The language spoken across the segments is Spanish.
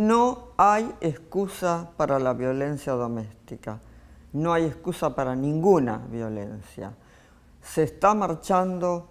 No hay excusa para la violencia doméstica, no hay excusa para ninguna violencia. Se está marchando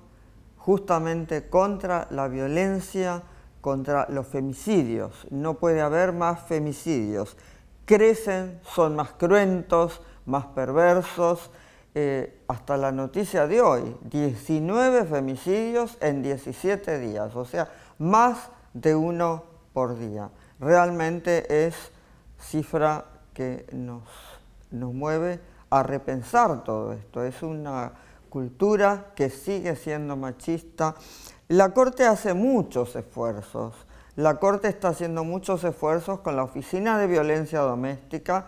justamente contra la violencia, contra los femicidios. No puede haber más femicidios. Crecen, son más cruentos, más perversos. Eh, hasta la noticia de hoy, 19 femicidios en 17 días, o sea, más de uno por día realmente es cifra que nos, mueve a repensar todo esto. Es una cultura que sigue siendo machista. La Corte hace muchos esfuerzos. La Corte está haciendo muchos esfuerzos con la Oficina de Violencia Doméstica,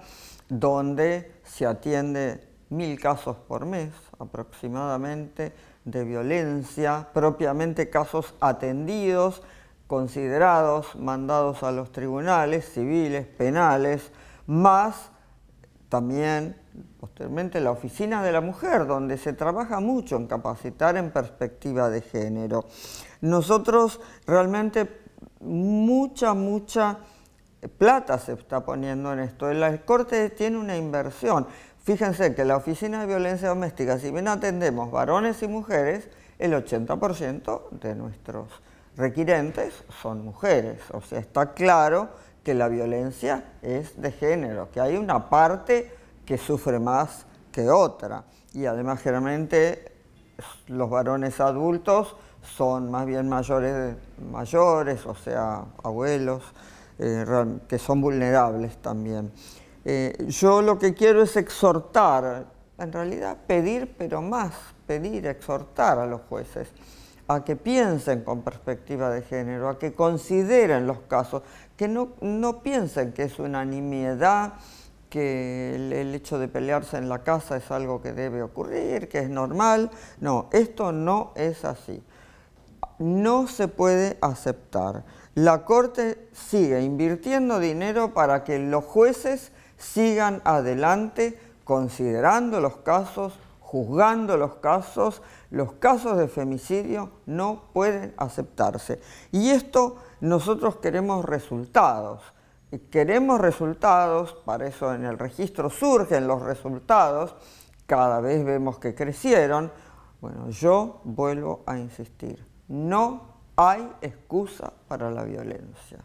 donde se atiende mil casos por mes aproximadamente de violencia, propiamente casos atendidos, considerados, mandados a los tribunales civiles, penales, más también posteriormente la oficina de la mujer, donde se trabaja mucho en capacitar en perspectiva de género. Nosotros realmente mucha, mucha plata se está poniendo en esto. La Corte tiene una inversión. Fíjense que la Oficina de Violencia Doméstica, si bien atendemos varones y mujeres, el 80% de nuestros requirentes son mujeres. O sea, está claro que la violencia es de género, que hay una parte que sufre más que otra. Y además generalmente los varones adultos son más bien mayores, mayores o sea, abuelos, eh, que son vulnerables también. Eh, yo lo que quiero es exhortar, en realidad pedir, pero más pedir, exhortar a los jueces a que piensen con perspectiva de género, a que consideren los casos, que no, piensen que es una que el, hecho de pelearse en la casa es algo que debe ocurrir, que es normal. No, esto no es así. No se puede aceptar. La Corte sigue invirtiendo dinero para que los jueces sigan adelante considerando los casos juzgando los casos, los casos de femicidio no pueden aceptarse. Y esto nosotros queremos resultados. Queremos resultados, para eso en el registro surgen los resultados, cada vez vemos que crecieron. Bueno, yo vuelvo a insistir, no hay excusa para la violencia.